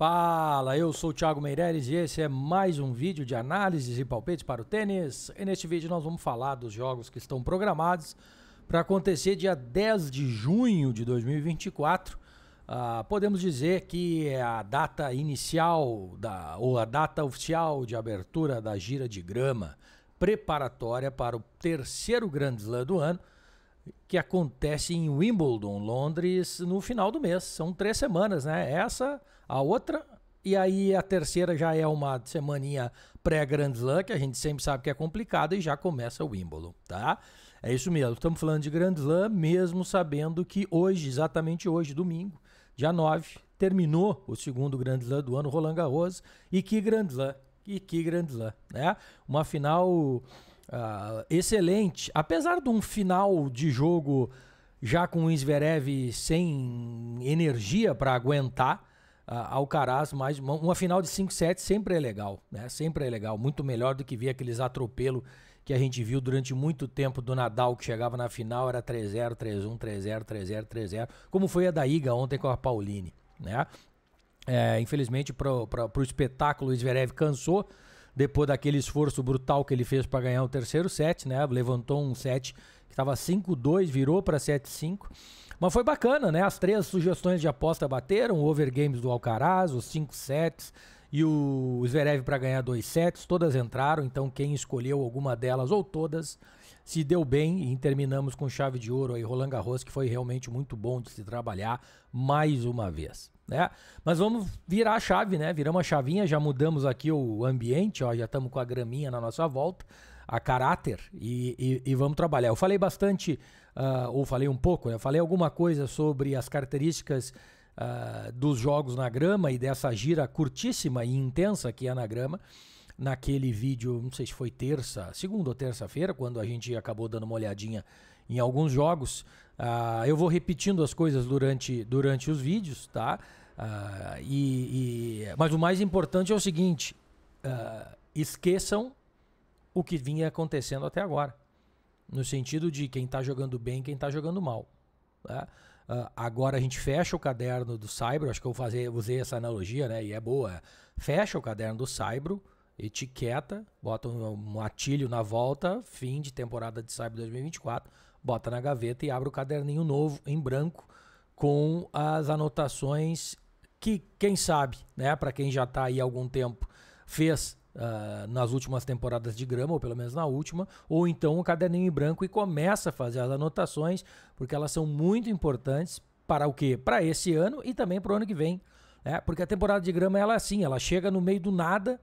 Fala, eu sou o Thiago Meireles e esse é mais um vídeo de análises e palpites para o tênis. E neste vídeo nós vamos falar dos jogos que estão programados para acontecer dia 10 de junho de 2024. Uh, ah, podemos dizer que é a data inicial da, ou a data oficial de abertura da gira de grama preparatória para o terceiro Grand Slam do ano, que acontece em Wimbledon, Londres, no final do mês. São três semanas, né? Essa a outra. E aí a terceira já é uma semaninha pré-Grand Slam, que a gente sempre sabe que é complicada, e já começa o Wimbledon, tá? É isso mesmo, estamos falando de Grand Slam, mesmo sabendo que hoje, exatamente hoje, domingo, dia 9, terminou o segundo Grand Slam do ano, Roland Garros, e que Grand Slam, e que Grand Slam, né? Uma final uh, excelente, apesar de um final de jogo já com o Zverev sem energia para aguentar, Alcaraz, mais uma, uma final de 5 sets sempre é legal, né? Sempre é legal, muito melhor do que ver aqueles atropelos que a gente viu durante muito tempo do Nadal que chegava na final era 3-0, 3-1, 3-0, 3-0, 3-0, como foi a da Iga ontem com a Pauline, né? É, infelizmente para o espetáculo o Zverev cansou, depois daquele esforço brutal que ele fez para ganhar o terceiro set, né? Levantou um set que estava 5-2, virou para 7-5. Mas foi bacana, né? As três sugestões de aposta bateram, o over games do Alcaraz, os 5 sets e o Zverev para ganhar dois sets, todas entraram, então quem escolheu alguma delas ou todas se deu bem e terminamos com chave de ouro aí Roland Garros, que foi realmente muito bom de se trabalhar mais uma vez né? Mas vamos virar a chave, né? Viramos a chavinha, já mudamos aqui o ambiente, ó, já estamos com a graminha na nossa volta, a caráter, e, e, e vamos trabalhar. Eu falei bastante, uh, ou falei um pouco, né? eu falei alguma coisa sobre as características uh, dos jogos na grama e dessa gira curtíssima e intensa que é na grama. Naquele vídeo, não sei se foi terça, segunda ou terça-feira, quando a gente acabou dando uma olhadinha em alguns jogos. Uh, eu vou repetindo as coisas durante, durante os vídeos, tá? Uh, e, e, mas o mais importante é o seguinte: uh, esqueçam o que vinha acontecendo até agora, no sentido de quem está jogando bem, quem está jogando mal. Né? Uh, agora a gente fecha o caderno do Saibro, acho que eu fazer, usei essa analogia, né? E é boa. Fecha o caderno do Saibro, etiqueta, bota um, um atilho na volta, fim de temporada de Saibro 2024, bota na gaveta e abre o caderninho novo em branco com as anotações que quem sabe, né, para quem já está aí há algum tempo, fez uh, nas últimas temporadas de grama, ou pelo menos na última, ou então um caderninho em branco e começa a fazer as anotações, porque elas são muito importantes para o quê? Para esse ano e também para o ano que vem. Né? Porque a temporada de grama, ela é assim, ela chega no meio do nada,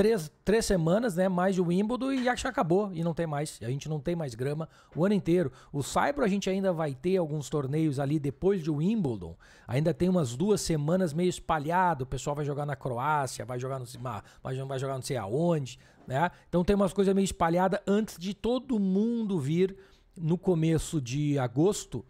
três, três semanas, né? Mais o Wimbledon e acho que acabou. E não tem mais. A gente não tem mais grama o ano inteiro. O Saibro a gente ainda vai ter alguns torneios ali depois de Wimbledon. Ainda tem umas duas semanas meio espalhado. O pessoal vai jogar na Croácia, vai jogar no vai jogar não sei aonde, né? Então tem umas coisas meio espalhadas antes de todo mundo vir no começo de agosto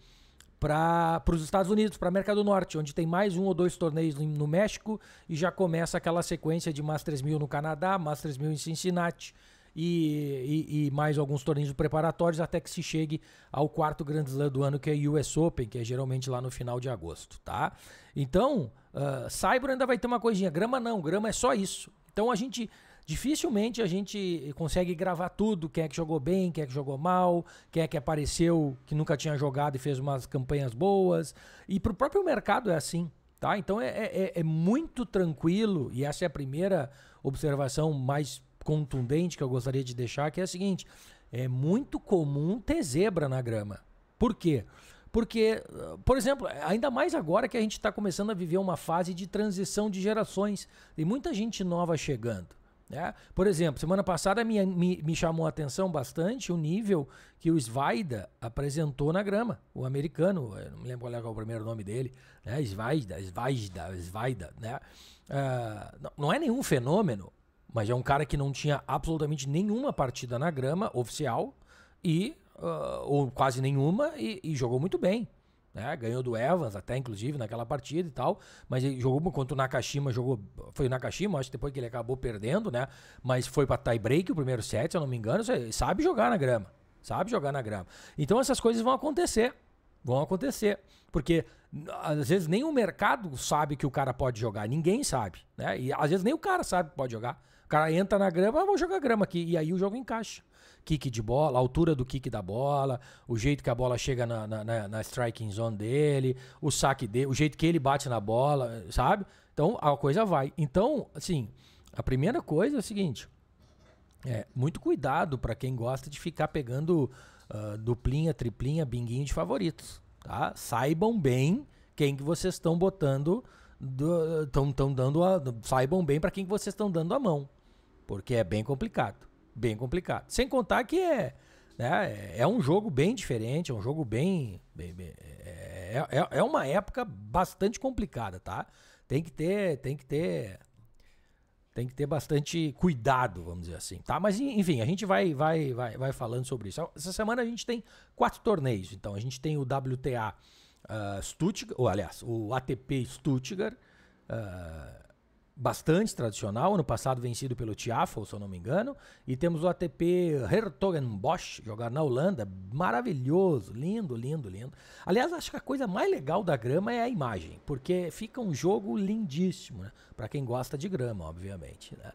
para os Estados Unidos, para a América do Norte, onde tem mais um ou dois torneios no México e já começa aquela sequência de Masters 1000 no Canadá, Masters 1000 em Cincinnati e, e, e mais alguns torneios preparatórios até que se chegue ao quarto Grand Slam do ano, que é o US Open, que é geralmente lá no final de agosto, tá? Então, uh, ah, Cyber ainda vai ter uma coisinha, grama não, grama é só isso. Então a gente dificilmente a gente consegue gravar tudo, quem é que jogou bem, quem é que jogou mal, quem é que apareceu que nunca tinha jogado e fez umas campanhas boas. E para o próprio mercado é assim. Tá? Então é, é, é, é, muito tranquilo, e essa é a primeira observação mais contundente que eu gostaria de deixar, que é a seguinte: é muito comum ter zebra na grama. Por quê? Porque, por exemplo, ainda mais agora que a gente está começando a viver uma fase de transição de gerações. Tem muita gente nova chegando. Né? Por exemplo, semana passada me, me, me, chamou a atenção bastante o nível que o Svaida apresentou na grama, o americano, não me lembro é, qual é o primeiro nome dele, né? Svaida, Svaida, Svaida. Né? Uh, não é nenhum fenômeno, mas é um cara que não tinha absolutamente nenhuma partida na grama oficial e uh, ou quase nenhuma e, e jogou muito bem. Né? Ganhou do Evans até, inclusive, naquela partida e tal. Mas ele jogou contra o Nakashima, jogou. Foi o Nakashima, acho que depois que ele acabou perdendo, né? Mas foi pra tie break o primeiro set, se eu não me engano. Sabe jogar na grama. Sabe jogar na grama. Então essas coisas vão acontecer. Vão acontecer. Porque às vezes nem o mercado sabe que o cara pode jogar, ninguém sabe. Né? E às vezes nem o cara sabe que pode jogar. O cara entra na grama, ah, vou jogar grama aqui. E aí o jogo encaixa kick de bola, a altura do kick da bola, o jeito que a bola chega na, na, na, striking zone dele, o saque dele, o jeito que ele bate na bola, sabe? Então a coisa vai. Então, assim, a primeira coisa é o seguinte: é, muito cuidado para quem gosta de ficar pegando uh, duplinha, triplinha, binguinho de favoritos. Tá? Saibam bem quem que vocês estão botando, estão dando a, saibam bem para quem que vocês estão dando a mão, porque é bem complicado bem complicado. Sem contar que é, né, é um jogo bem diferente, é um jogo bem. bem, bem é, é, é, é, uma época bastante complicada, tá? Tem que ter. Tem que ter. Tem que ter bastante cuidado, vamos dizer assim, tá? Mas enfim, a gente vai, vai, vai, vai falando sobre isso. Essa semana a gente tem quatro torneios, então a gente tem o WTA uh, ah, Stuttgart, ou aliás, o ATP Stuttgart, uh, bastante tradicional, ano passado vencido pelo Tiafo, se eu não me engano, e temos o ATP Hertogenbosch, jogar na Holanda, maravilhoso, lindo, lindo, lindo. Aliás, acho que a coisa mais legal da grama é a imagem, porque fica um jogo lindíssimo, né? para quem gosta de grama, obviamente, né?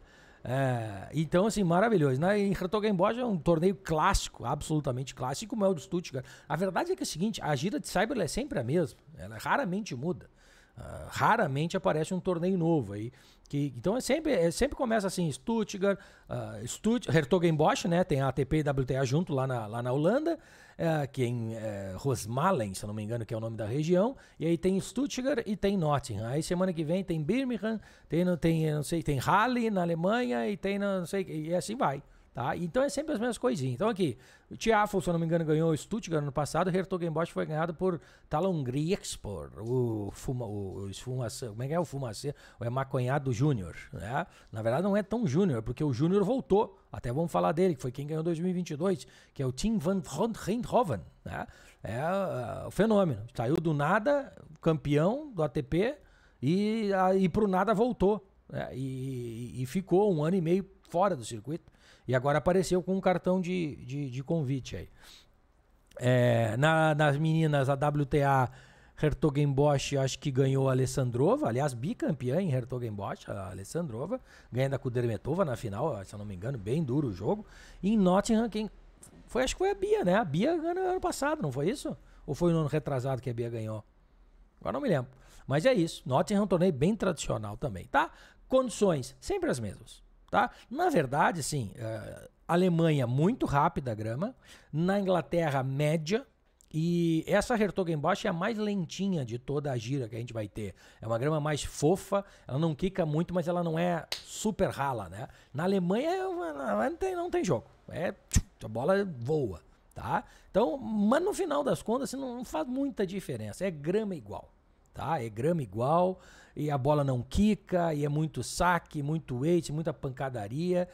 É, então, assim, maravilhoso. na né? Em Hertogenbosch é um torneio clássico, absolutamente clássico, como é o do Stuttgart. A verdade é que é o seguinte, a gira de Cyber é sempre a mesma, ela raramente muda. Ah, raramente aparece um torneio novo aí. Que, então é sempre, é, sempre começa assim, Stuttgart, uh, Stutt Hertogenbosch, né? Tem a ATP e WTA junto lá na, lá na Holanda, uh, que é em uh, Rosmalen, se eu não me engano, que é o nome da região. E aí tem Stuttgart e tem Nottingham. Aí semana que vem tem Birmingham, tem, tem não sei, tem Halle na Alemanha e tem não sei, e assim vai. Tá? Então é sempre as mesmas coisinhas. Então aqui, o Tiafo, se eu não me engano, ganhou o Stuttgart no passado, o Hertogenbosch foi ganhado por Talongriexpor, o, fuma, o, o esfumaça, como é que é o fumacê? O é maconhado Júnior, né? Na verdade não é tão Júnior, porque o Júnior voltou, até vamos falar dele, que foi quem ganhou 2022, que é o Tim Van Rondhoven, né? É uh, o fenômeno, saiu do nada, campeão do ATP, e, uh, e pro nada voltou, né? e, e ficou um ano e meio fora do circuito. E agora apareceu com um cartão de, de, de convite aí. É, na, nas meninas, a WTA Hertogenbosch, acho que ganhou a Alessandrova, aliás, bicampeã em Hertogenbosch, a Alessandrova, ganha da Kudermetova na final, se eu não me engano, bem duro o jogo. E em Nottingham, quem foi, acho que foi a Bia, né? A Bia ganhou ano passado, não foi isso? Ou foi no ano retrasado que a Bia ganhou? Agora não me lembro. Mas é isso. Nottingham é um torneio bem tradicional também, tá? Condições, sempre as mesmas. Tá? Na verdade, sim, uh, Alemanha muito rápida a grama, na Inglaterra média, e essa Hertogenbosch é a mais lentinha de toda a gira que a gente vai ter. É uma grama mais fofa, ela não quica muito, mas ela não é super rala, né? Na Alemanha não tem, não tem jogo. É, a bola voa, tá? Então, mas no final das contas, assim, não faz muita diferença. É grama igual tá? É grama igual e a bola não quica e é muito saque, muito weight, muita pancadaria,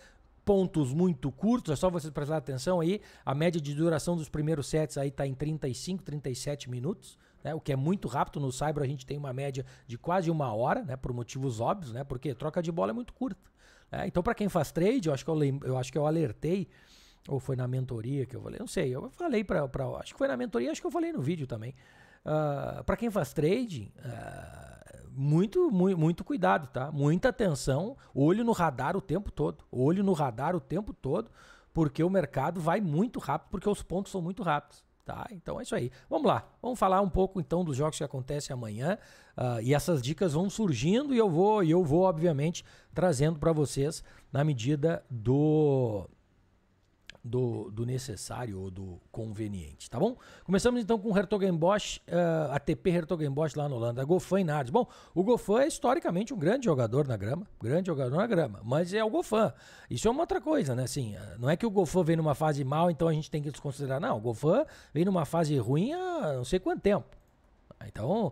pontos muito curtos, é só vocês prestar atenção aí, a média de duração dos primeiros sets aí tá em 35, 37 minutos, né? O que é muito rápido no Cyber, a gente tem uma média de quase uma hora, né? Por motivos óbvios, né? Porque troca de bola é muito curta. Né? Então, para quem faz trade, eu acho que eu, eu acho que eu alertei ou foi na mentoria que eu falei, não sei, eu falei para, acho que foi na mentoria, acho que eu falei no vídeo também. Ah, para quem faz trade, uh, ah, muito, muito, muito cuidado, tá? Muita atenção, olho no radar o tempo todo, olho no radar o tempo todo, porque o mercado vai muito rápido, porque os pontos são muito rápidos. Tá, então é isso aí. Vamos lá, vamos falar um pouco então dos jogos que acontecem amanhã uh, e essas dicas vão surgindo e eu vou, eu vou obviamente trazendo para vocês na medida do do, do necessário ou do conveniente, tá bom? Começamos então com o Hertogenbosch, uh, eh, ATP Hertogenbosch lá na Holanda, e Nardes. Bom, o Gofan é historicamente um grande jogador na grama, grande jogador na grama, mas é o Gofan. Isso é uma outra coisa, né? Assim, eh, não é que o Gofan vem numa fase mal, então a gente tem que desconsiderar. Não, o Gofan vem numa fase ruim há não sei quanto tempo. Então,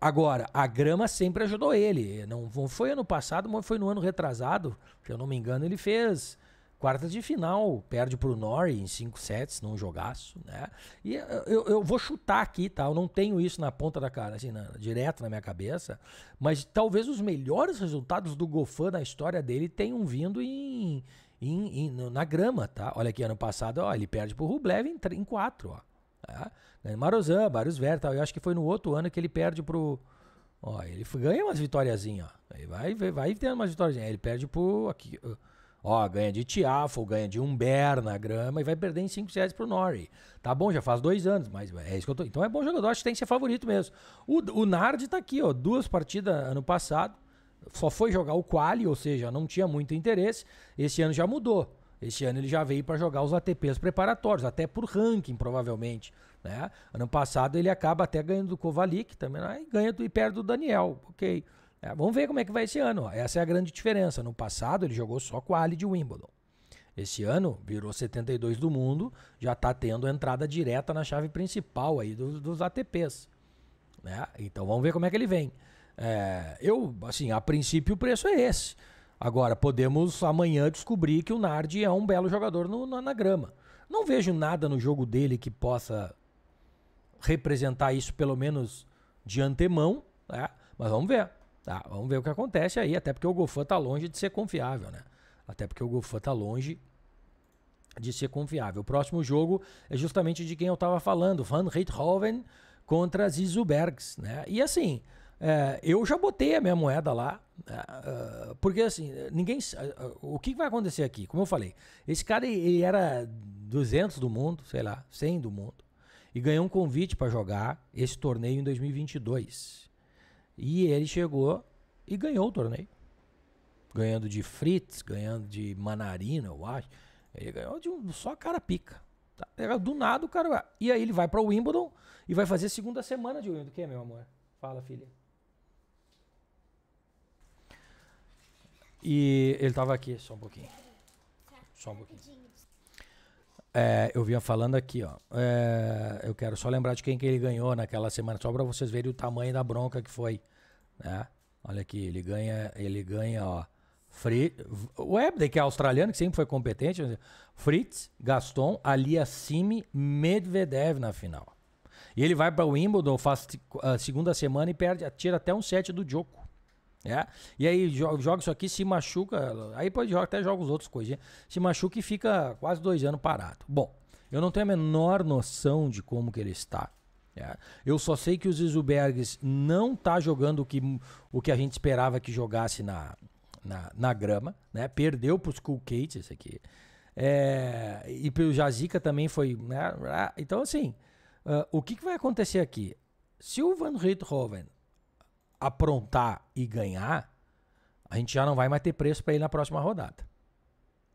Agora, a grama sempre ajudou ele. Não foi ano passado, mas foi no ano retrasado. Se eu não me engano, ele fez Quartas de final, perde pro Norrie em cinco sets, num jogaço, né? E eu, eu vou chutar aqui, tá? Eu não tenho isso na ponta da cara, assim, na, direto na minha cabeça, mas talvez os melhores resultados do Gofan na história dele tenham vindo em, em, em na grama, tá? Olha aqui, ano passado, ó, ele perde pro Rublev em, em quatro, ó. Tá? Marozan, Barus Ver, tal. Eu acho que foi no outro ano que ele perde pro... Ó, ele ganha umas vitórias, ó. vai, vai, vai tendo umas vitórias. Ele perde pro... Aqui, ó uh, Ó, ganha de Tiafo, ganha de Umber na grama e vai perder em 5 reais pro Nori. Tá bom, já faz dois anos, mas é isso que eu tô. Então é bom jogador, acho que tem que ser favorito mesmo. O, o Nardi tá aqui, ó, duas partidas ano passado, só foi jogar o quali, ou seja, não tinha muito interesse. Esse ano já mudou. Esse ano ele já veio para jogar os ATPs preparatórios, até por ranking, provavelmente. Né? Ano passado ele acaba até ganhando do Kovalik também, né? e ganha do, e perde do Daniel, ok. É, vamos ver como é que vai esse ano. Ó. Essa é a grande diferença. No passado ele jogou só com a Ali de Wimbledon. Esse ano virou 72 do mundo, já está tendo entrada direta na chave principal aí dos, dos ATPs. Né? Então vamos ver como é que ele vem. É, eu, assim, a princípio o preço é esse. Agora, podemos amanhã descobrir que o Nardi é um belo jogador no, na, na grama. Não vejo nada no jogo dele que possa representar isso, pelo menos de antemão, né? mas vamos ver. Tá, vamos ver o que acontece aí, até porque o Gofã tá longe de ser confiável, né? Até porque o Gofã tá longe de ser confiável. O próximo jogo é justamente de quem eu tava falando, Van Riethoven contra Zizoubergs, né? E assim, é, eu já botei a minha moeda lá, é, é, porque assim, ninguém. É, o que vai acontecer aqui? Como eu falei, esse cara ele era 200 do mundo, sei lá, 100 do mundo, e ganhou um convite para jogar esse torneio em 2022. E ele chegou e ganhou o torneio. Ganhando de Fritz, ganhando de Manarina, eu acho. Ele ganhou de um só cara pica. Tá? Do nada o cara. E aí ele vai para o Wimbledon e vai fazer segunda semana de Wimbledon. O que é, meu amor? Fala, filha. E ele tava aqui, só um pouquinho. Só um pouquinho. É, eu vinha falando aqui, ó. É, eu quero só lembrar de quem que ele ganhou naquela semana, só para vocês verem o tamanho da bronca que foi, né? Olha aqui, ele ganha, ele ganha, ó. o ebden que é australiano, que sempre foi competente, Fritz, Gaston, Aliassime, Medvedev na final. E ele vai para o Wimbledon, faz a eh, segunda semana e perde, tira até um set do Djoko. É? E aí joga isso aqui, se machuca. Aí pode jogar, até joga os outros coisinhas. Se machuca e fica quase dois anos parado. Bom, eu não tenho a menor noção de como que ele está. É? Eu só sei que o Zizbergs não está jogando o que, o que a gente esperava que jogasse na, na, na grama. Né? Perdeu para os Cool esse aqui. É, e pelo Jazica também foi. Né? Ah, então, assim, uh, o que, que vai acontecer aqui? Se o Van Riethoven aprontar e ganhar, a gente já não vai mais ter preço para ele na próxima rodada.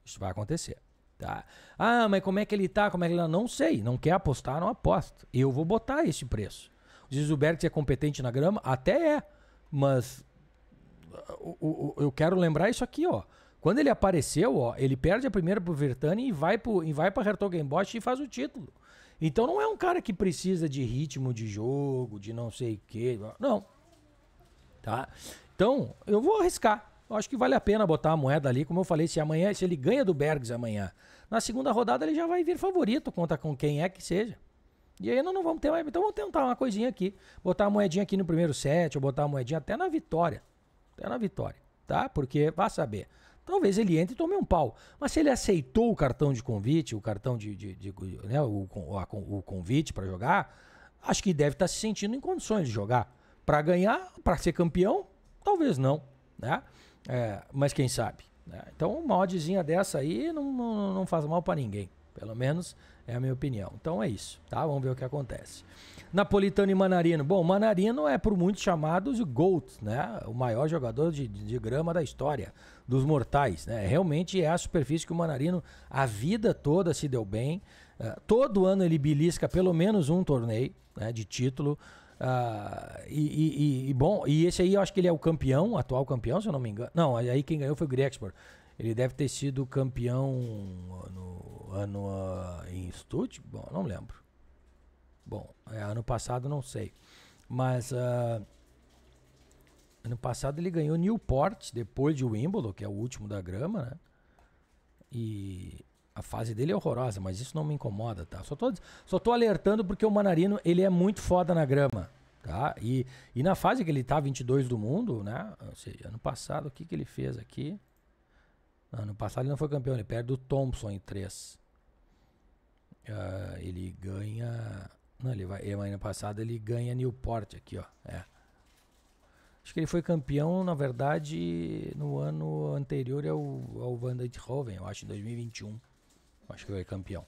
Isso vai acontecer. Tá? Ah, mas como é que ele tá? Como é que ele tá? Não sei. Não quer apostar, não aposto Eu vou botar esse preço. Diz o que é competente na grama? Até é. Mas uh, eu quero lembrar isso aqui, ó. Quando ele apareceu, ó, ele perde a primeira pro Vertani e vai pro, e vai pra Bosch e faz o título. Então não é um cara que precisa de ritmo de jogo, de não sei o quê. Não. Tá? Então, eu vou arriscar. Eu acho que vale a pena botar a moeda ali. Como eu falei, se amanhã, se ele ganha do Bergs amanhã, na segunda rodada ele já vai vir favorito conta com quem é que seja. E aí nós não vamos ter mais. Então vamos tentar uma coisinha aqui. Botar a moedinha aqui no primeiro set, ou botar a moedinha até na vitória. Até na vitória, tá? Porque vá saber. Talvez ele entre e tome um pau. Mas se ele aceitou o cartão de convite, o cartão de. de, de né, o, a, o convite para jogar, acho que deve estar tá se sentindo em condições de jogar. Para ganhar, para ser campeão, talvez não, né? É, mas quem sabe. Né? Então, uma oddzinha dessa aí não, não, não faz mal para ninguém. Pelo menos é a minha opinião. Então é isso, tá? Vamos ver o que acontece. Napolitano e Manarino. Bom, Manarino é por muitos chamados o GOAT, né? O maior jogador de, de grama da história, dos mortais, né? Realmente é a superfície que o Manarino a vida toda se deu bem. Uh, todo ano ele belisca pelo menos um torneio né, de título. Uh, e, e, e, bom, e esse aí eu acho que ele é o campeão, atual campeão, se eu não me engano. Não, aí quem ganhou foi o Grexport. Ele deve ter sido campeão no ano uh, em Stuttgart, bom, não lembro. Bom, é, ano passado não sei. Mas uh, ano passado ele ganhou Newport, depois de Wimbledon, que é o último da grama, né? E a fase dele é horrorosa, mas isso não me incomoda, tá? Só tô, só tô alertando porque o Manarino, ele é muito foda na grama, tá? E, e na fase que ele tá 22 do mundo, né? Sei, ano passado, o que que ele fez aqui? ano passado ele não foi campeão, ele perde o Thompson em 3. Uh, ah, ele ganha... Não, ele vai... ano passado ele ganha Newport aqui, ó. É. Acho que ele foi campeão, na verdade, no ano anterior ao, ao Van Dijkhoven, eu acho, em 2021 acho que foi é campeão.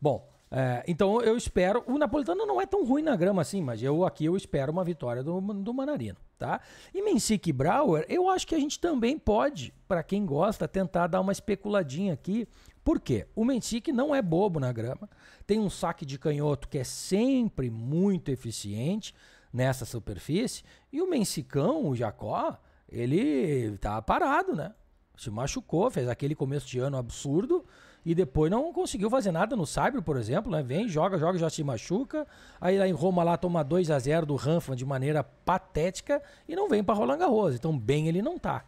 Bom, é, então eu espero. O Napolitano não é tão ruim na grama assim, mas eu aqui eu espero uma vitória do, do Manarino, tá? E mensik e eu acho que a gente também pode, para quem gosta, tentar dar uma especuladinha aqui. Por quê? O mensik não é bobo na grama, tem um saque de canhoto que é sempre muito eficiente nessa superfície, e o Mensicão, o Jacó, ele tá parado, né? Se machucou, fez aquele começo de ano absurdo e depois não conseguiu fazer nada no Cyber, por exemplo, né? Vem, joga, joga, já se machuca. Aí lá em Roma lá toma 2 a 0 do Ranfman de maneira patética e não vem para Roland Garros. Então bem ele não tá.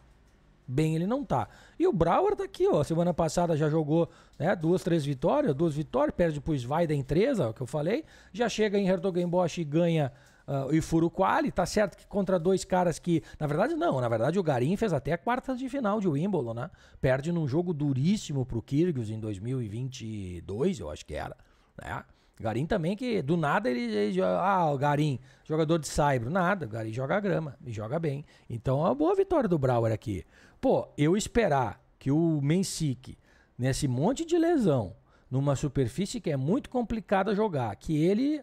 Bem ele não tá. E o brower tá aqui, ó. Semana passada já jogou, né, duas, três vitórias, duas vitórias, perde pro em da empresa, que eu falei. Já chega em Hertogenbosch e ganha uh, e Furuquali, tá certo que contra dois caras que, na verdade não, na verdade o Garim fez até a quarta de final de Wimbledon, né? Perde num jogo duríssimo pro Kyrgios em 2022, eu acho que era, né? Garim também que do nada ele, ele ah, o Garim, jogador de saibro, nada, o Garim joga grama e joga bem. Então é uma boa vitória do Brauer aqui. Pô, eu esperar que o Mensique nesse monte de lesão, numa superfície que é muito complicada jogar, que ele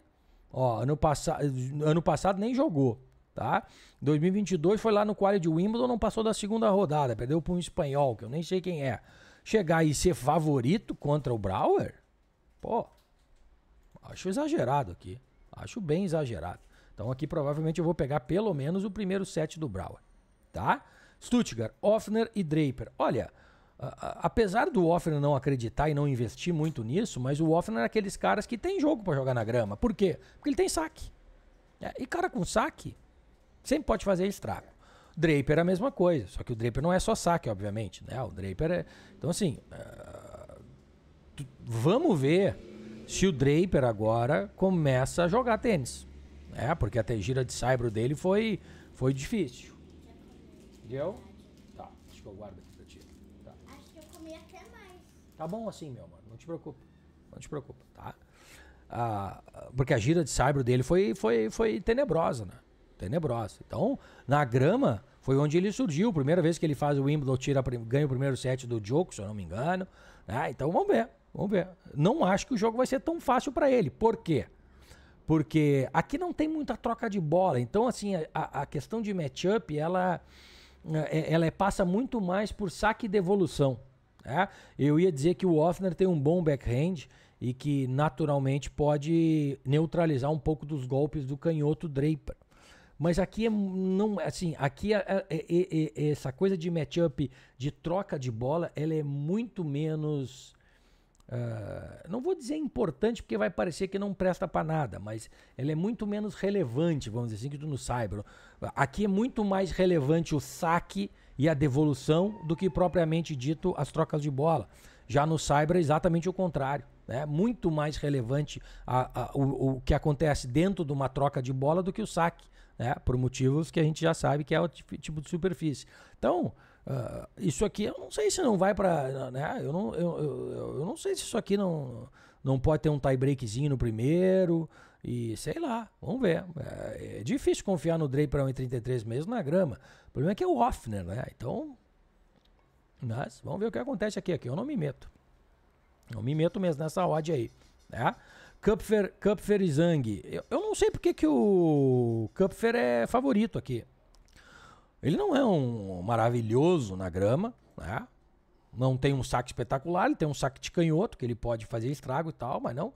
Ó, ano, pass... ano passado nem jogou, tá? 2022 foi lá no quali de Wimbledon, não passou da segunda rodada, perdeu para um espanhol, que eu nem sei quem é. Chegar e ser favorito contra o Brauer? Pô, acho exagerado aqui. Acho bem exagerado. Então aqui provavelmente eu vou pegar pelo menos o primeiro set do Brauer, tá? Stuttgart, Offner e Draper. Olha, apesar do Offer não acreditar e não investir muito nisso, mas o Offer é aqueles caras que tem jogo para jogar na grama. Por quê? Porque ele tem saque. É, e cara com saque sempre pode fazer estrago. Draper é a mesma coisa, só que o Draper não é só saque, obviamente, né? O Draper é, então assim, uh... vamos ver se o Draper agora começa a jogar tênis, né? Porque a gira de saibro dele foi foi difícil. Entendeu? Tá bom assim, meu mano. Não te preocupa. Não te preocupa, tá? Ah, porque a gira de cyber dele foi, foi, foi tenebrosa, né? Tenebrosa. Então, na grama, foi onde ele surgiu. Primeira vez que ele faz o Wimbledon, tira, ganha o primeiro set do jogo se eu não me engano. Ah, então, vamos ver. Vamos ver. Não acho que o jogo vai ser tão fácil para ele. Por quê? Porque aqui não tem muita troca de bola. Então, assim, a, a questão de matchup, ela, é, ela passa muito mais por saque e devolução. É? Eu ia dizer que o Offner tem um bom backhand e que naturalmente pode neutralizar um pouco dos golpes do canhoto Draper. Mas aqui é não assim, aqui é é, é, é, é, essa coisa de matchup, de troca de bola, ela é muito menos uh, não vou dizer importante porque vai parecer que não presta para nada, mas ela é muito menos relevante, vamos dizer assim, que tu no Cyber. Aqui é muito mais relevante o saque e a devolução do que propriamente dito as trocas de bola. Já no cyber é exatamente o contrário. É muito mais relevante a, a, o, o, que acontece dentro de uma troca de bola do que o saque, né? por motivos que a gente já sabe que é o tipo de superfície. Então, uh, isso aqui eu não sei se não vai para. Né? Eu, não, eu, eu, eu, não sei se isso aqui não, não pode ter um tie breakzinho no primeiro. E sei lá, vamos ver. É, é difícil confiar no Drey para 1,33 mesmo na grama. O problema é que é o Hoffner, né? Então. Mas vamos ver o que acontece aqui. aqui. Eu não me meto. Não me meto mesmo nessa odd aí. Né? Kupfer, Kupfer e Zang. Eu, eu não sei porque que o Kupfer é favorito aqui. Ele não é um maravilhoso na grama, né? Não tem um saque espetacular, ele tem um saque de canhoto que ele pode fazer estrago e tal, mas não.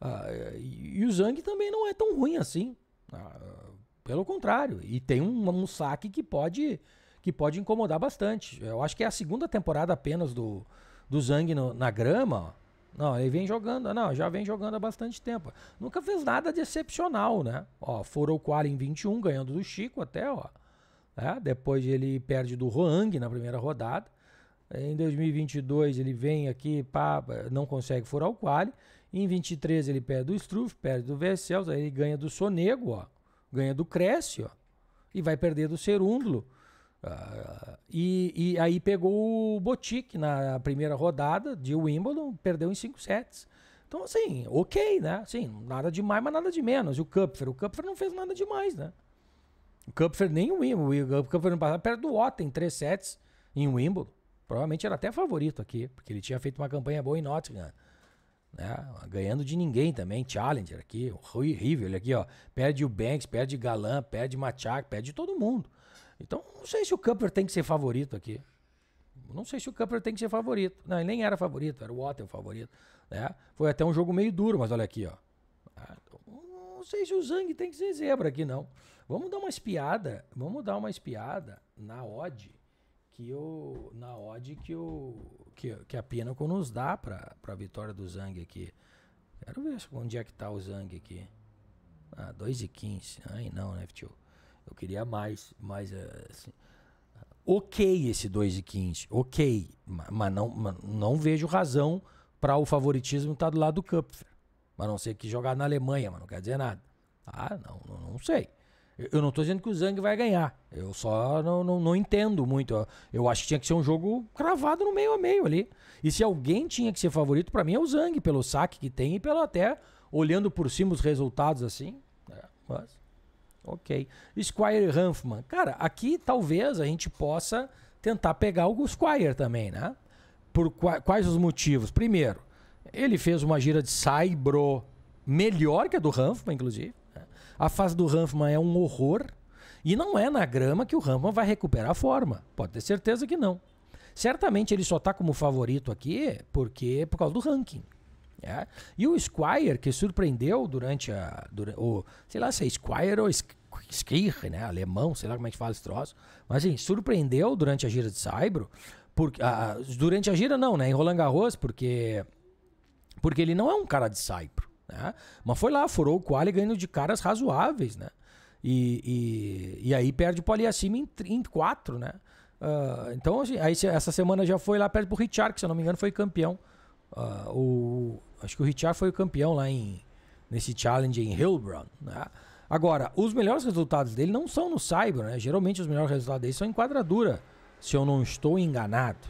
Uh, e o Zang também não é tão ruim assim. Uh, pelo contrário, e tem um, um saque que pode que pode incomodar bastante. Eu acho que é a segunda temporada apenas do, do Zang no, na grama. Não, ele vem jogando, não, já vem jogando há bastante tempo. Nunca fez nada de excepcional, né? Ó, furou o quali em 21, ganhando do Chico até, ó. É, depois ele perde do Roang na primeira rodada. Em 2022 ele vem aqui, pá, não consegue furar o quali. Em 23 ele perde do Struff, perde do Vessels, aí ele ganha do Sonego, ó. Ganha do Cresce, ó. E vai perder do Cerúndulo. Uh, ah, e, e, aí pegou o Botic na primeira rodada de Wimbledon, perdeu em 5 sets. Então, assim, ok, né? Assim, nada demais, mas nada de menos. E o Kupfer? O Kupfer não fez nada demais, né? O Kupfer nem o Wimbledon. O Kupfer no passado perde do Otten, 3 sets em Wimbledon. Provavelmente era até favorito aqui, porque ele tinha feito uma campanha boa em Nottingham né? Ganhando de ninguém também, Challenger aqui, o Rui River aqui, ó, perde o Banks, perde Galan, perde Machak, perde todo mundo. Então, não sei se o Cupler tem que ser favorito aqui. Não sei se o Cupler tem que ser favorito. Não, ele nem era favorito, era o Otter o favorito, né? Foi até um jogo meio duro, mas olha aqui, ó. Ah, não sei se o Zang tem que ser zebra aqui, não. Vamos dar uma espiada, vamos dar uma espiada na odd que eu, na odd que, o que, que a Pinnacle nos dá para a vitória do Zang aqui. Quero ver onde é que tá o Zang aqui. Ah, 2 e 15. Ai, não, né, tio? Eu queria mais, mais eh, assim. Ok esse 2 e 15, ok. Mas não, mas não vejo razão para o favoritismo estar tá do lado do Cup. A não ser que jogar na Alemanha, mas não quer dizer nada. Ah, não, não, não sei. Eu não estou dizendo que o Zang vai ganhar. Eu só não, não, não, entendo muito. Eu acho que tinha que ser um jogo cravado no meio a meio ali. E se alguém tinha que ser favorito, para mim é o Zang, pelo saque que tem e pelo até olhando por cima os resultados assim. É, mas, ok. Squire Hanfman. Cara, aqui talvez a gente possa tentar pegar o Squire também, né? Por quais os motivos? Primeiro, ele fez uma gira de Saibro melhor que a do Hanfman, inclusive. A fase do Hanfman é um horror. E não é na grama que o Hanfman vai recuperar a forma. Pode ter certeza que não. Certamente ele só está como favorito aqui porque por causa do ranking. É. E o Squire, que surpreendeu durante a. Durante, o, sei lá se é Squire ou Skir, né? Alemão, sei lá como é que fala esse troço. Mas assim, surpreendeu durante a gira de Saibro. Porque, a, durante a gira, não, né? Em Roland Garros, porque. Porque ele não é um cara de Saibro. Né? Mas foi lá, furou o quali ganhando de caras razoáveis, né? E, e, e aí perde pro ali em, em quatro, né? Uh, então, assim, aí essa semana já foi lá, perde pro Richard, que se eu não me engano foi campeão. Uh, o, acho que o Richard foi o campeão lá em, nesse challenge em Hillbron, né? Agora, os melhores resultados dele não são no Cyber, né? Geralmente os melhores resultados dele são em quadradura, se eu não estou enganado.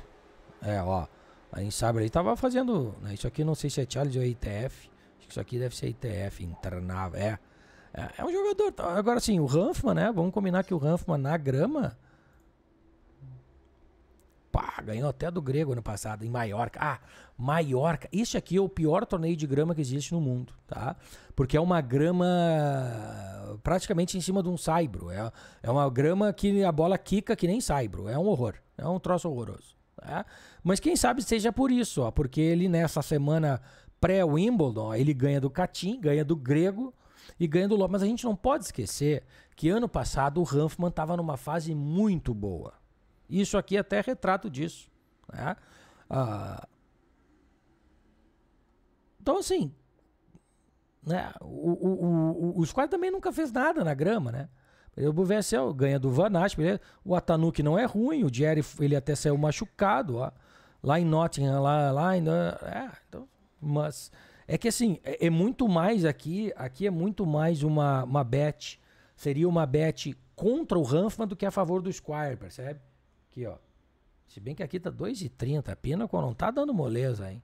É, ó. Aí em Cyber ele tava fazendo. Né? Isso aqui não sei se é challenge ou é ITF. Isso aqui deve ser ITF, internava. É, é, é um jogador. Tá, agora sim, o Ranfman, né? Vamos combinar que o Ranfman na grama. Pá, ganhou até do grego ano passado, em Maiorca. Ah, Maiorca. Este aqui é o pior torneio de grama que existe no mundo, tá? Porque é uma grama praticamente em cima de um saibro. É, é uma grama que a bola quica que nem saibro. É um horror. É um troço horroroso. Né? Mas quem sabe seja por isso, ó, porque ele nessa semana pré-Wimbledon, ele ganha do Catim, ganha do Grego e ganha do Lopes. Mas a gente não pode esquecer que ano passado o Ranfman estava numa fase muito boa. Isso aqui é até é retrato disso. Né? Ah, então, assim, né? O, o, o, o Squad também nunca fez nada na grama, né? O Vessel ganha do Van Asch, o Atanuki não é ruim, o Jerry ele até saiu machucado, ó. Lá em Nottingham, lá, lá em... É, então, mas é que assim, é, é, muito mais aqui, aqui é muito mais uma, uma bet, seria uma bet contra o Hanfman do que a favor do Squire, percebe? Aqui, ó. Se bem que aqui tá 2,30, pena quando não tá dando moleza, hein?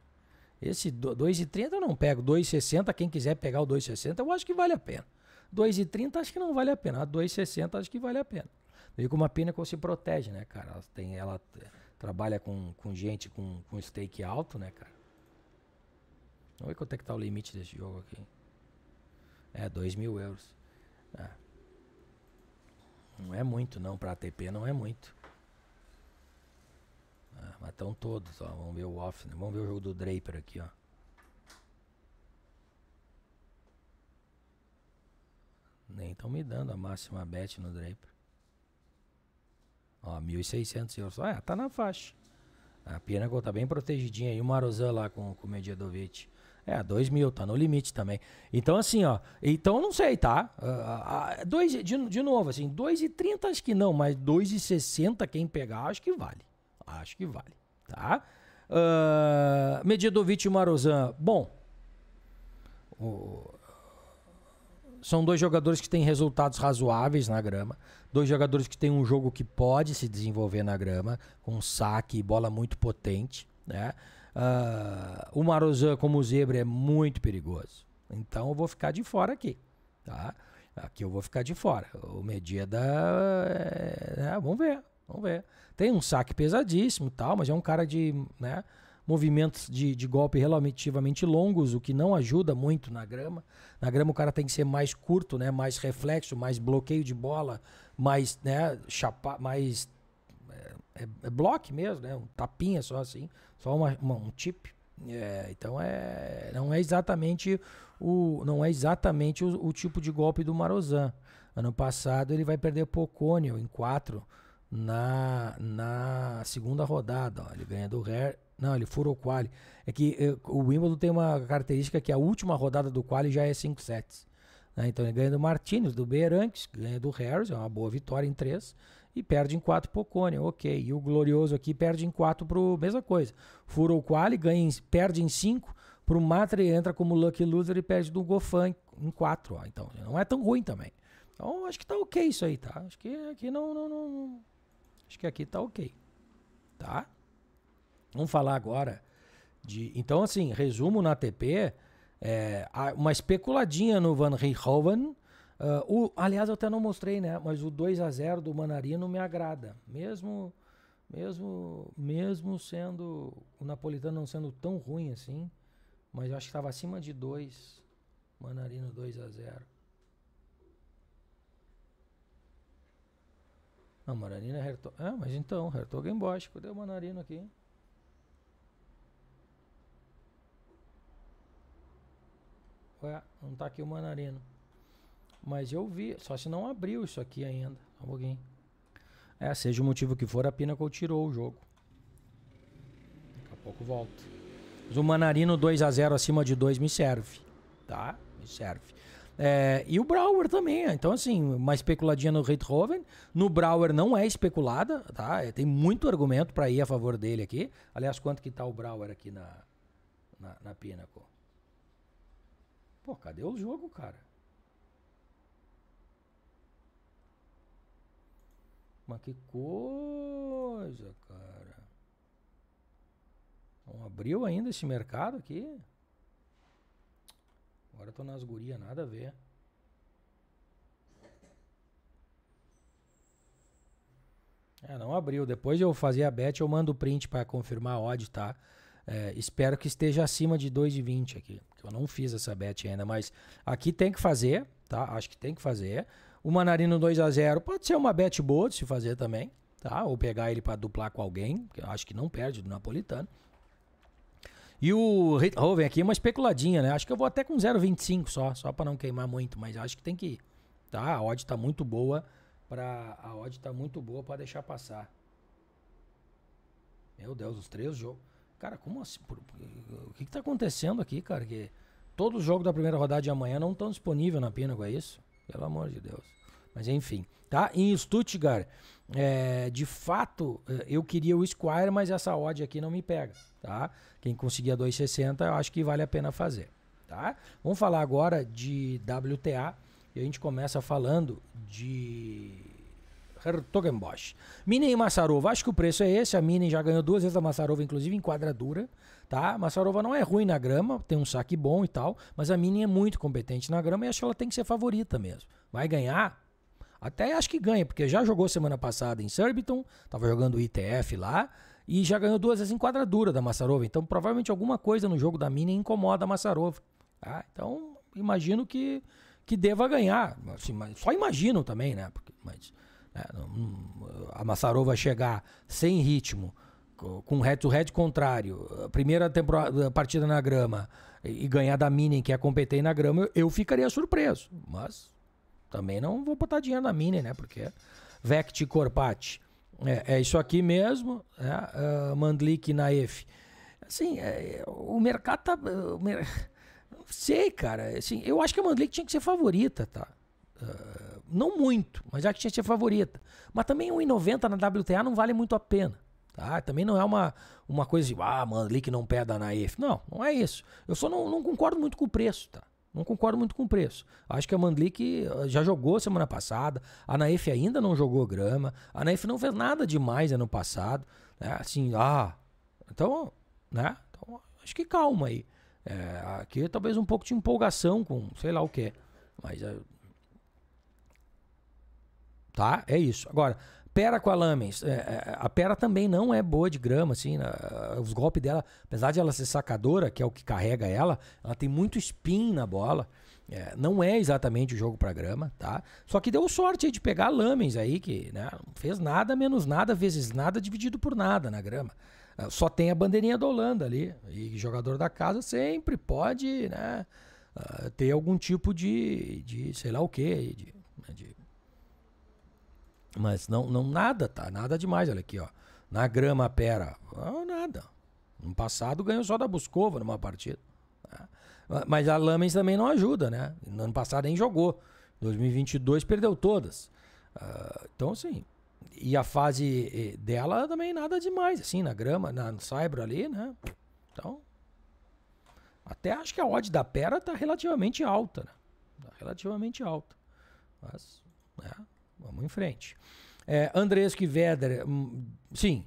Esse 2,30 eu não pego, 2,60, quem quiser pegar o 2,60 eu acho que vale a pena. 2,30 acho que não vale a pena, a 2,60 acho que vale a pena. E com uma pena se protege, né, cara? Ela, tem, ela trabalha com, com gente com, com stake alto, né, cara? Vamos ver quanto é que tá o limite desse jogo aqui. É, 2 mil euros. É. Não é muito não, pra ATP não é muito. Ah, mas estão todos, ó. Vamos ver o off, né? Vamos ver o jogo do Draper aqui, ó. Nem estão me dando a máxima bet no Draper. Ó, 1.600 euros. Ah, tá na faixa. A Pianagol tá bem protegidinha. E o Marozan lá com, com o Mediadovic. É, 2 mil, tá no limite também. Então, assim, ó. Então, eu não sei, tá? Uh, uh, dois, de, de novo, assim, 2,30 acho que não, mas 2,60 quem pegar, acho que vale. Acho que vale, tá? Uh, Medidovic e Marozan. Bom. O, são dois jogadores que têm resultados razoáveis na grama, dois jogadores que têm um jogo que pode se desenvolver na grama, com saque e bola muito potente, né? Uh, o Marozan como zebra é muito perigoso. Então eu vou ficar de fora aqui. Tá? Aqui eu vou ficar de fora. O Medida. É, é, vamos ver. Vamos ver. Tem um saque pesadíssimo tal, mas é um cara de. Né, movimentos de, de golpe relativamente longos, o que não ajuda muito na grama. Na grama o cara tem que ser mais curto, né? Mais reflexo, mais bloqueio de bola, mais, né, chapa, mais é, é bloco mesmo, né? Um tapinha só assim, só uma, uma um tip. É, então é não é exatamente o não é exatamente o, o tipo de golpe do Marozan. Ano passado ele vai perder o Poconio em 4 na, na segunda rodada. Ó. Ele ganha do Rare. Não, ele furou o quali. É que eu, eh, o Wimbledon tem uma característica que a última rodada do quali já é 5 sets. Né? Então ele ganha do Martínez, do Berantes, ganha do Harris, é uma boa vitória em 3 e perde em 4 para o Ocone, ok. E o Glorioso aqui perde em 4 para o... Mesma coisa. furou o quali, ganha em, perde em 5 para o Matre, entra como Lucky Loser e perde do Gofan em 4. Então, não é tão ruim também. Então, acho que tá ok isso aí, tá? Acho que aqui não... não, não acho que aqui tá ok. Tá? Vamos falar agora de... Então, assim, resumo na tp É, uma especuladinha no Van Riethoven Uh, o, aliás, eu até não mostrei, né? Mas o 2 a 0 do Manarino me agrada. Mesmo mesmo mesmo sendo o Napolitano não sendo tão ruim assim, mas eu acho que estava acima de 2. Manarino 2 a 0. Não, Manarino é Hertog. Ah, mas então, Hertog é embaixo. Cadê o Manarino aqui? Ué, não tá aqui o Manarino. Mas eu vi, só se não abriu isso aqui ainda. Alguém. É, seja o motivo que for, a Pinnacle tirou o jogo. Daqui a pouco volto Mas o Manarino 2x0 acima de 2 me serve. Tá? Me serve. É, e o brower também. É. Então, assim, uma especuladinha no Richthofen. No brower não é especulada, tá? É, tem muito argumento para ir a favor dele aqui. Aliás, quanto que tá o brower aqui na, na, na Pinnacle? Pô, cadê o jogo, cara? Mas que coisa, cara. Não abriu ainda esse mercado aqui? Agora tô nas gurias, nada a ver. É, não abriu. Depois de eu fazer a bet, eu mando o print para confirmar a odd, tá? É, espero que esteja acima de 2,20 aqui. Eu não fiz essa bet ainda, mas aqui tem que fazer, tá? Acho que tem que fazer o Manarino 2 a 0 pode ser uma bet boa de se fazer também, tá? Ou pegar ele para duplar com alguém, que eu acho que não perde do Napolitano. E o Hoven aqui é uma especuladinha, né? Acho que eu vou até com 0,25 só, só para não queimar muito, mas acho que tem que ir. Tá? A odd tá muito boa para a odd tá muito boa para deixar passar. Meu Deus, os três jogos. Cara, como assim? o que, que tá acontecendo aqui, cara? Que todo jogo da primeira rodada de amanhã não estão disponível na Pinago, é isso? Pelo amor de Deus. Mas enfim, tá? Em Stuttgart, é, de fato, é, eu queria o Squire, mas essa odd aqui não me pega, tá? Quem conseguir a 2,60, eu acho que vale a pena fazer, tá? Vamos falar agora de WTA. E a gente começa falando de Hertogenbosch. Minen e Massarova, acho que o preço é esse. A Minen já ganhou duas vezes a Massarova, inclusive em quadradura. Tá? Massarova não é ruim na grama, tem um saque bom e tal, mas a Minen é muito competente na grama e acho que ela tem que ser favorita mesmo. Vai ganhar? Até acho que ganha, porque já jogou semana passada em Surbiton, estava jogando o ITF lá, e já ganhou duas vezes em quadradura da Massarova. Então provavelmente alguma coisa no jogo da Minen incomoda a Massarova. Tá? Então imagino que, que deva ganhar. Assim, só imagino também, né? Porque, mas é, hum, a Massarova vai chegar sem ritmo, com head-to-head contrário, primeira temporada, partida na grama e ganhar da Minen, que é competente na grama, eu, ficaria surpreso. Mas também não vou botar dinheiro na Minen, né? Porque Vect Corpati. É, é, isso aqui mesmo, né? uh, Mandlik Naef. Assim, é, o mercado tá. O mer... Não sei, cara. Assim, eu acho que a Mandlik tinha que ser favorita, tá? Uh, não muito, mas já que tinha tia favorita. Mas também 1,90 na WTA não vale muito a pena. Tá? Também não é uma, uma coisa de, ah, mano, ali que não pega na EF. Não, não é isso. Eu só não, não concordo muito com o preço, tá? Não concordo muito com o preço. Acho que a Mandlik eh, já jogou semana passada, a Naef ainda não jogou grama, a Naef não fez nada demais ano passado. Né? Assim, ah, então, né? Então, acho que calma aí. É, aqui talvez um pouco de empolgação com sei lá o que, mas eh, tá? É isso. Agora, pera com a é, é, a pera também não é boa de grama, assim. Né? os golpes dela, apesar de ela ser sacadora, que é o que carrega ela, ela tem muito spin na bola. É, não é exatamente o jogo para grama, tá? Só que deu sorte aí de pegar lamens aí, que né, não fez nada menos nada vezes nada dividido por nada na grama. É, só tem a bandeirinha da Holanda ali. E jogador da casa sempre pode né, ah, ter algum tipo de, de sei lá o que, de, né, de mas não, não nada, tá? Nada demais, olha aqui, ó. Na grama pera, não, nada. No passado ganhou só da Buscova numa partida. Tá? Mas a Lamens também não ajuda, né? No ano passado nem jogou. 2022 perdeu todas. Uh, então, assim, e a fase eh, dela também nada demais, assim, na grama, na, no saibro ali, né? Então, até acho que a odd da Pera tá relativamente alta, né? Tá relativamente alta. Mas, né? Vamos em frente. É, Andresco e Vedder, hum, sim.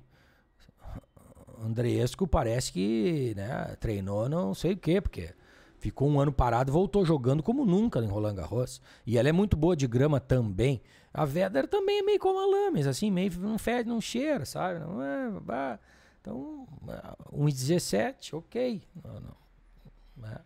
Andresco parece que né, treinou não sei o quê, porque ficou um ano parado, voltou jogando como nunca em Roland Garros. E ela é muito boa de grama também. A Vedder também é meio como a Lames, assim, meio não fede, não cheira, sabe? Não é, Então, 1,17, é, ok. Não, não. É.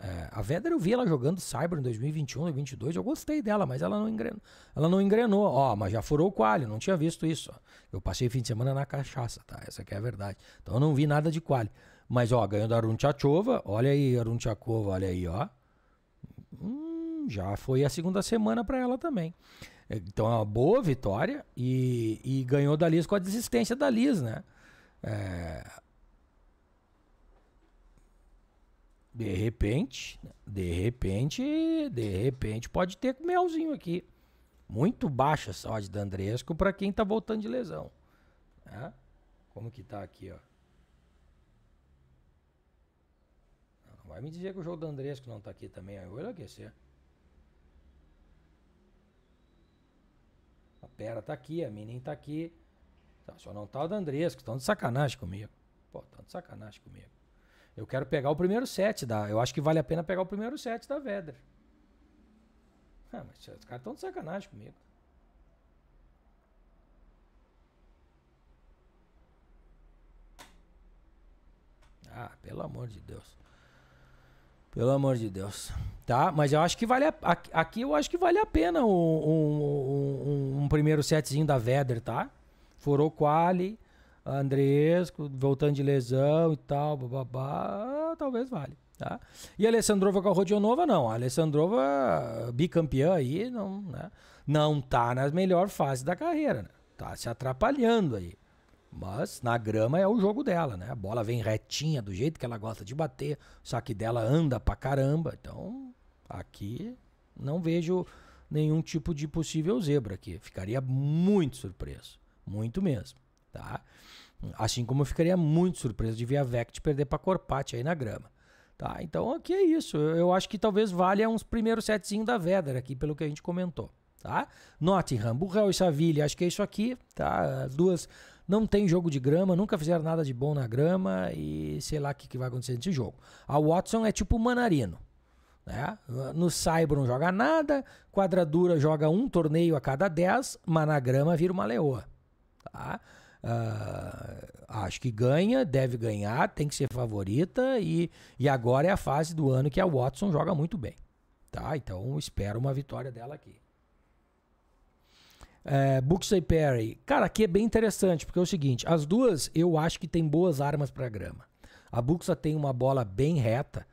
É, a Vedra eu vi ela jogando Cyber em 2021, 2022, eu gostei dela, mas ela não engrenou. Ela não engrenou, ó, mas já furou o Quali não tinha visto isso. Eu passei fim de semana na cachaça, tá? Essa aqui é a verdade. Então eu não vi nada de Quali Mas ó, ganhou da Arunchachova, olha aí, Arunchakova, olha aí, ó. Hum, já foi a segunda semana para ela também. É, então é uma boa vitória e, e ganhou da Liz com a desistência da Liz, né? É, De repente, de repente, de repente pode ter melzinho aqui. Muito baixa essa odd da Andresco para quem tá voltando de lesão. Né? Como que tá aqui, ó? Não vai me dizer que o jogo do Andresco não tá aqui também. Eu vou enlouquecer. A Pera tá aqui, a menin tá aqui. Só não tá o da Andresco. Tão de sacanagem comigo. Pô, tão de sacanagem comigo. Eu quero pegar o primeiro set da. Eu acho que vale a pena pegar o primeiro set da Vedra. Ah, mas os caras estão de sacanagem comigo. Ah, pelo amor de Deus. Pelo amor de Deus. Tá? Mas eu acho que vale a, Aqui eu acho que vale a pena um, um, um, um primeiro setzinho da Vedder, tá? Furou quali, Andresco, voltando de lesão e tal, bababá, talvez vale. Tá? E a Alessandrova com a Rodionova, não. A Alessandrova, bicampeã aí, não, né? não tá na melhor fase da carreira. Né? Tá se atrapalhando aí. Mas na grama é o jogo dela, né? A bola vem retinha do jeito que ela gosta de bater, só que dela anda pra caramba. Então, aqui não vejo nenhum tipo de possível zebra aqui. Ficaria muito surpreso, muito mesmo tá? Assim como eu ficaria muito surpreso de ver a Vect perder para Corpate aí na grama. Tá, então aqui é isso. Eu, eu acho que talvez valha uns primeiros setzinhos da Vedra aqui, pelo que a gente comentou. Tá? Nottingham, Burrell e Saville, acho que é isso aqui. Tá? As duas não tem jogo de grama, nunca fizeram nada de bom na grama e sei lá o que, que vai acontecer nesse jogo. A Watson é tipo Manarino. Né? No Cyber não joga nada, quadradura joga um torneio a cada 10, mas na grama vira uma leoa. Tá? Uh, acho que ganha, deve ganhar, tem que ser favorita e, e agora é a fase do ano que a Watson joga muito bem. Tá? Então espero uma vitória dela aqui. É, e Perry. Cara, aqui é bem interessante, porque é o seguinte: as duas eu acho que tem boas armas para grama. A Buxa tem uma bola bem reta,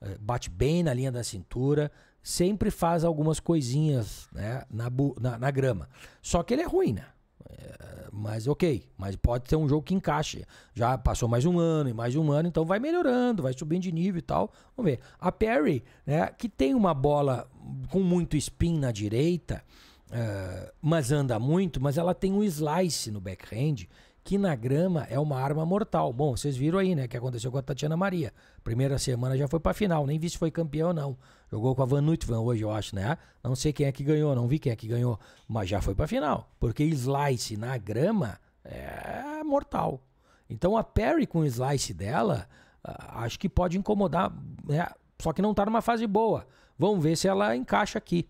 é, bate bem na linha da cintura, sempre faz algumas coisinhas né, na, na, na grama. Só que ele é ruim, né? É, mas ok, mas pode ser um jogo que encaixe. Já passou mais um ano e mais um ano, então vai melhorando, vai subindo de nível e tal. Vamos ver. A Perry, né, que tem uma bola com muito spin na direita, uh, mas anda muito, mas ela tem um slice no backhand que na grama é uma arma mortal. Bom, vocês viram aí, né, que aconteceu com a Tatiana Maria. Primeira semana já foi para final, nem vi se foi campeão ou não. Jogou com a Van Nutvan hoje, eu acho, né? Não sei quem é que ganhou, não vi quem é que ganhou, mas já foi para final, porque slice na grama é mortal. Então a Perry com o slice dela, acho que pode incomodar, né? Só que não tá numa fase boa. Vamos ver se ela encaixa aqui.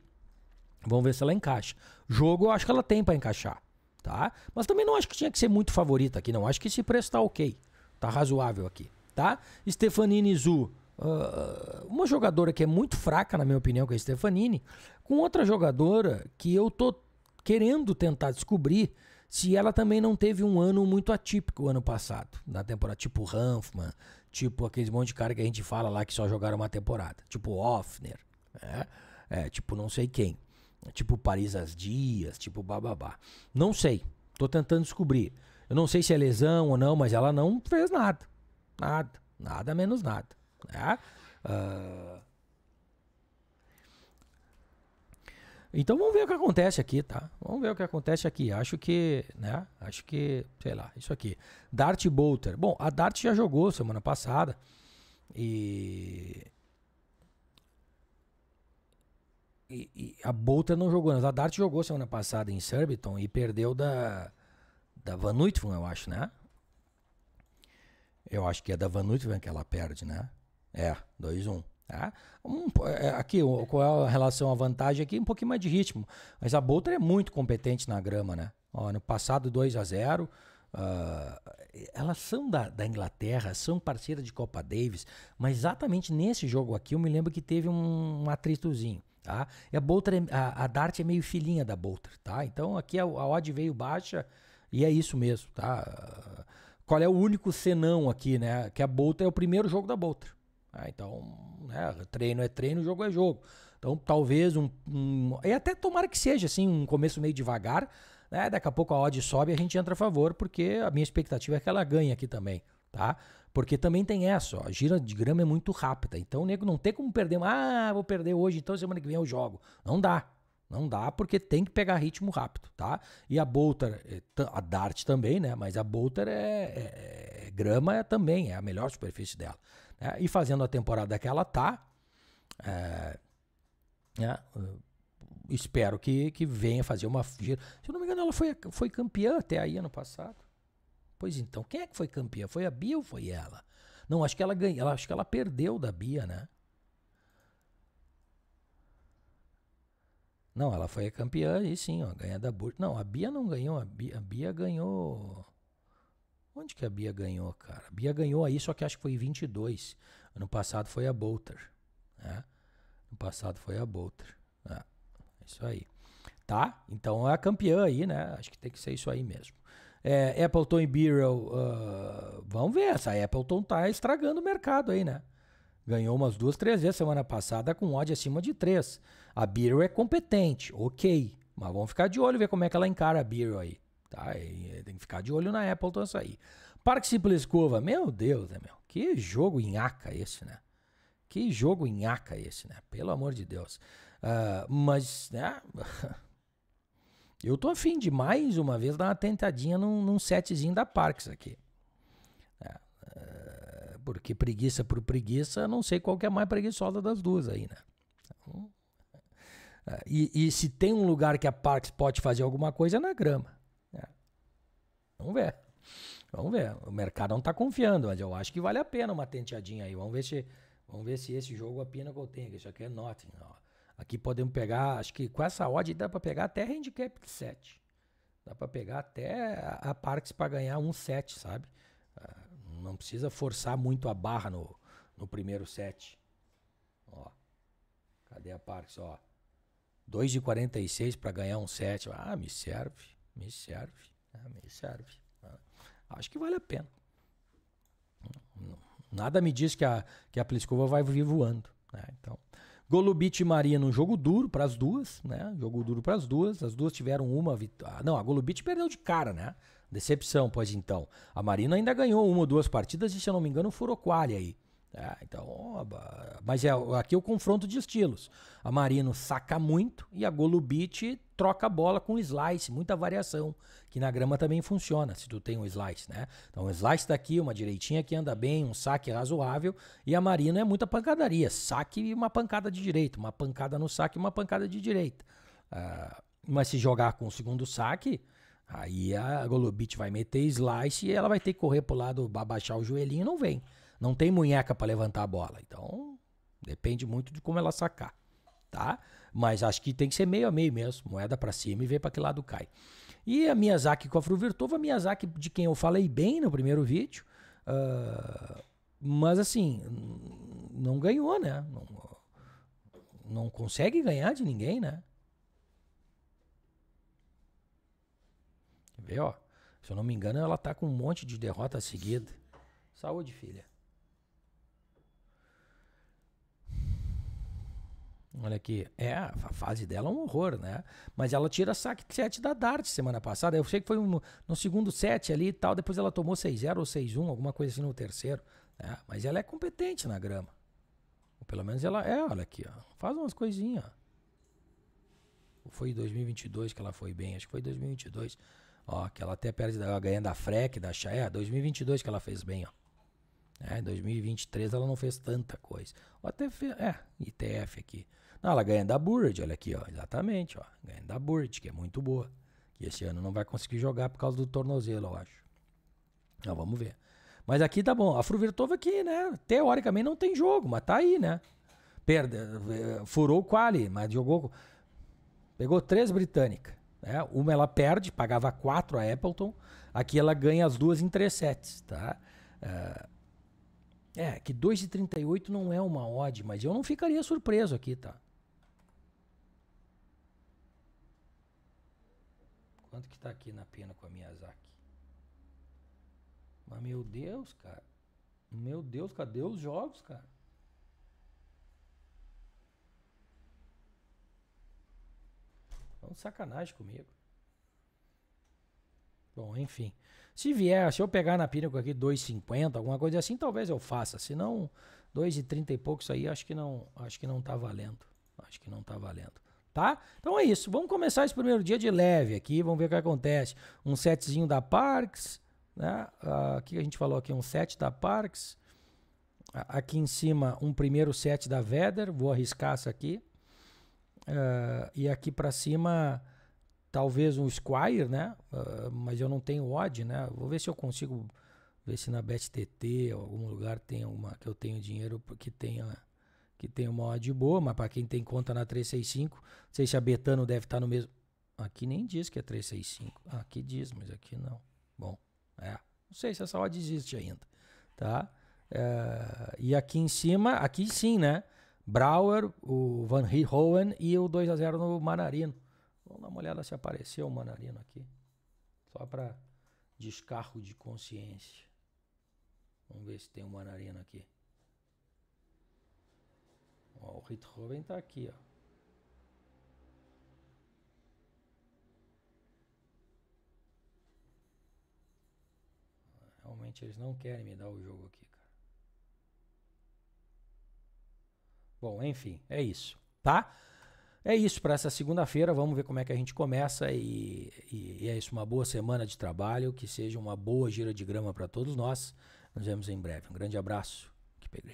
Vamos ver se ela encaixa. Jogo eu acho que ela tem para encaixar tá? Mas também não acho que tinha que ser muito favorita aqui, não. Acho que se prestar ok. Tá razoável aqui, tá? Stefanini Zu. Uh, uma jogadora que é muito fraca, na minha opinião, que é a Stefanini, com outra jogadora que eu tô querendo tentar descobrir se ela também não teve um ano muito atípico o ano passado, na temporada, tipo Hanfman, tipo aqueles monte de cara que a gente fala lá que só jogaram uma temporada, tipo Offner, né? é, tipo não sei quem. Tipo Paris as Dias, tipo bababá. Não sei. Tô tentando descobrir. Eu não sei se é lesão ou não, mas ela não fez nada. Nada. Nada menos nada. Né? Uh... Então vamos ver o que acontece aqui, tá? Vamos ver o que acontece aqui. Acho que, né? Acho que, sei lá, isso aqui. Dart Bolter. Bom, a Dart já jogou semana passada. E e, e a Bolter não jogou. A Dart jogou semana passada em Surbiton e perdeu da, da Van eu acho, né? Eu acho que é da Van que ela perde, né? É, 2-1. Um, tá? Um, é, aqui, qual é a relação à vantagem aqui? Um pouquinho mais de ritmo. Mas a Bolter é muito competente na grama, né? Ó, no passado 2 a 0 Uh, ah, elas são da, da, Inglaterra, são parceiras de Copa Davis, mas exatamente nesse jogo aqui eu me lembro que teve um, um atritozinho. Tá? E a, Bolter, é, a, a Dart é meio filhinha da Bolter, tá? Então aqui a, a odd veio baixa e é isso mesmo, tá? Qual é o único senão aqui, né? Que a Bolter é o primeiro jogo da Bolter. Ah, então, né, treino é treino, jogo é jogo. Então, talvez um, um, E até tomara que seja assim, um começo meio devagar. Né? Daqui a pouco a odd sobe e a gente entra a favor, porque a minha expectativa é que ela ganhe aqui também. Tá? Porque também tem essa, ó, a gira de grama é muito rápida. Então o nego não tem como perder. Ah, vou perder hoje, então semana que vem eu jogo. Não dá. Não dá porque tem que pegar ritmo rápido, tá? E a Bolter, eh, a Dart também, né? Mas a Bolter é, é, é grama é, também, é a melhor superfície dela. Né? E fazendo a temporada que ela tá, é, é, espero que, que venha fazer uma gira. Se eu não me engano, ela foi, foi campeã até aí ano passado. Pois então, quem é que foi campeã? Foi a Bia ou foi ela? Não, acho que ela ganhou, acho que ela perdeu da Bia, né? Não, ela foi a campeã e sim, ó, ganha da Burt. Não, a Bia não ganhou, a Bia, a Bia ganhou. Onde que a Bia ganhou, cara? A Bia ganhou aí, só que acho que foi 22. Ano passado foi a Bolter. Né? No passado foi a Bolter. Né? Isso aí. Tá? Então é a campeã aí, né? Acho que tem que ser isso aí mesmo. É, Appleton e Beryl, uh, vamos ver, essa Appleton tá estragando o mercado aí, né? Ganhou umas duas, três vezes semana passada com odd acima de três. A Beryl é competente, ok, mas vamos ficar de olho ver como é que ela encara a Beryl aí. Tá, eh, tem que ficar de olho na Appleton isso aí. Parque Simples Curva, meu Deus, né, meu? Que jogo inhaca esse, né? Que jogo inhaca esse, né? Pelo amor de Deus. Uh, mas, né? Eu tô afim de mais uma vez dar uma tentadinha num, num setzinho da Parks aqui. É, é porque preguiça por preguiça, não sei qual que é a mais preguiçosa das duas aí, né? Então, é, e, e, se tem um lugar que a Parks pode fazer alguma coisa é na grama. Né? Vamos ver. Vamos ver. O mercado não tá confiando, mas eu acho que vale a pena uma tenteadinha aí. Vamos ver se, vamos ver se esse jogo que eu tenho. Isso aqui é Nottingham. Aqui podemos pegar, acho que com essa odd dá para pegar até handicap de 7. Dá para pegar até a Parks para ganhar um set, sabe? Ah, não precisa forçar muito a barra no, no primeiro set. Ó. Cadê a Parks, ó? 2,46 de para ganhar um set. Ah, me serve. Me serve. Ah, me serve. Ah, acho que vale a pena. Nada me diz que a, que a Pliskova vai vir voando. Né? Então, Golubit e Maria um jogo duro para as duas, né? Jogo duro para as duas. As duas tiveram uma vitória. Ah, não, a Golubit perdeu de cara, né? Decepção, pois então. A Marina ainda ganhou uma ou duas partidas e, se eu não me engano, furou qualha aí. É, então, mas é, aqui é o confronto de estilos. A Marino saca muito e a Golubit troca a bola com slice, muita variação, que na grama também funciona, se tu tem um slice, né? Então, um slice daqui, uma direitinha que anda bem, um saque razoável, e a Marino é muita pancadaria, saque e uma pancada de direito, uma pancada no saque e uma pancada de direita. Uh, mas se jogar com o segundo saque, aí a Golubit vai meter slice e ela vai ter que correr pro lado, abaixar o joelhinho, não vem. Não tem munheca para levantar a bola. Então, depende muito de como ela sacar, tá? Mas acho que tem que ser meio a meio mesmo. Moeda para cima e ver para que lado cai. E a Miyazaki com a Fruvirtova, a Miyazaki de quem eu falei bem no primeiro vídeo, uh, mas assim, não ganhou, né? Não, não consegue ganhar de ninguém, né? Quer ver, ó? Se eu não me engano, ela tá com um monte de derrota seguida. Saúde, filha. Olha aqui, é, a fase dela é um horror, né? Mas ela tira saque 7 da Dart semana passada. Eu sei que foi um, no segundo set ali e tal, depois ela tomou 6-0 ou 6-1, alguma coisa assim no terceiro. Né? Mas ela é competente na grama. Ou pelo menos ela é, olha aqui, ó. faz umas coisinhas. Foi em 2022 que ela foi bem, acho que foi em 2022. Ó, que ela até perde, ela ganha da Frec, da Xaé, 2022 que ela fez bem, ó. É, em 2023 ela não fez tanta coisa. Ou até fez, é, ITF aqui. Ah, ela ganha da Bird, olha aqui, ó, exatamente, ó, ganha da Bird, que é muito boa. Que esse ano não vai conseguir jogar por causa do tornozelo, eu acho. Então vamos ver. Mas aqui tá bom. A Fruvirtova aqui, né? Teoricamente não tem jogo, mas tá aí, né? Perde, eh, furou o quali, mas jogou. Pegou três britânicas. Né? Uma ela perde, pagava quatro a Appleton. Aqui ela ganha as duas em três sets, tá? Eh, é, que 2,38 não é uma odd, mas eu não ficaria surpreso aqui, tá? Quanto que tá aqui na pena com a Miyazaki? Mas meu Deus, cara. Meu Deus, cadê os jogos, cara? É um sacanagem comigo. Bom, enfim. Se vier, se eu pegar na Pinnacle aqui 2,50, alguma coisa assim, talvez eu faça. Se não, 2,30 e poucos aí, acho que não, acho que não tá valendo. Acho que não tá valendo tá? Então é isso. Vamos começar esse primeiro dia de leve aqui. Vamos ver o que acontece. Um setzinho da Parks. Né? Uh, que a gente falou aqui? Um set da Parks. Aqui em cima, um primeiro set da Veder. Vou arriscar isso aqui. Uh, e aqui para cima, talvez um Squire, né? Uh, mas eu não tenho odd, né? Vou ver se eu consigo ver se na BetTT ou algum lugar tem alguma que eu tenho dinheiro que tenha que tem uma odd boa, mas para quem tem conta na 365, não sei se a Betano deve estar tá no mesmo. Aqui nem diz que é 365. aqui diz, mas aqui não. Bom, é. Não sei se essa odd existe ainda, tá? É, e aqui em cima, aqui sim, né? Brouwer, o Van Hoen e o 2 a 0 no Manarino. Vamos dar uma olhada se apareceu o Manarino aqui. Só para descargo de consciência. Vamos ver se tem um Manarino aqui. Ó, o Ritroben está aqui, ó. Realmente eles não querem me dar o jogo aqui, cara. Bom, enfim, é isso, tá? É isso para essa segunda-feira. Vamos ver como é que a gente começa e, e, e, é isso. Uma boa semana de trabalho, que seja uma boa gira de grama para todos nós. Nos vemos em breve. Um grande abraço. Que peguei.